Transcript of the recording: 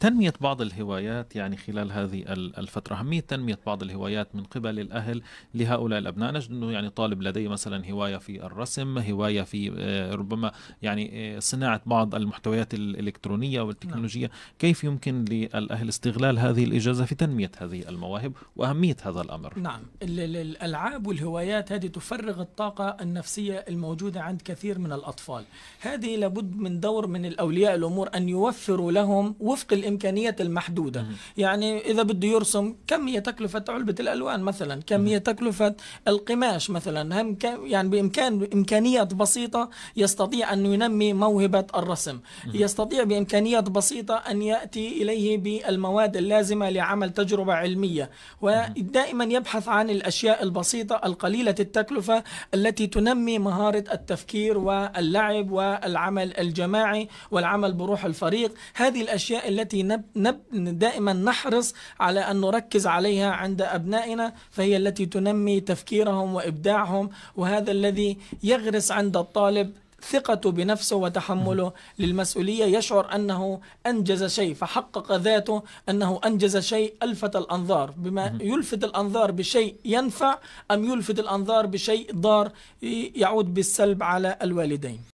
تنمية بعض الهوايات يعني خلال هذه الفترة أهمية تنمية بعض الهوايات من قبل الأهل لهؤلاء الأبناء نجد أنه يعني طالب لديه مثلا هواية في الرسم هواية في آه، ربما يعني آه، صناعة بعض المحتويات الإلكترونية والتكنولوجية نعم. كيف يمكن للأهل استغلال هذه الإجازة في تنمية هذه المواهب وأهمية هذا الأمر نعم الألعاب والهوايات هذه تفرغ الطاقة النفسية الموجودة عند كثير من الأطفال هذه لابد من دور من الأولياء الأمور أن يوفروا لهم وفق الامكانيات المحدوده مم. يعني اذا بده يرسم كم هي تكلفه علبه الالوان مثلا كم هي تكلفه القماش مثلا هم يعني بامكان امكانيات بسيطه يستطيع ان ينمي موهبه الرسم مم. يستطيع بامكانيات بسيطه ان ياتي اليه بالمواد اللازمه لعمل تجربه علميه ودائما يبحث عن الاشياء البسيطه القليله التكلفه التي تنمي مهاره التفكير واللعب والعمل الجماعي والعمل بروح الفريق هذه الاشياء التي التي نب نب دائما نحرص على أن نركز عليها عند أبنائنا فهي التي تنمي تفكيرهم وإبداعهم وهذا الذي يغرس عند الطالب ثقته بنفسه وتحمله للمسؤولية يشعر أنه أنجز شيء فحقق ذاته أنه أنجز شيء ألفت الأنظار بما يلفت الأنظار بشيء ينفع أم يلفت الأنظار بشيء ضار يعود بالسلب على الوالدين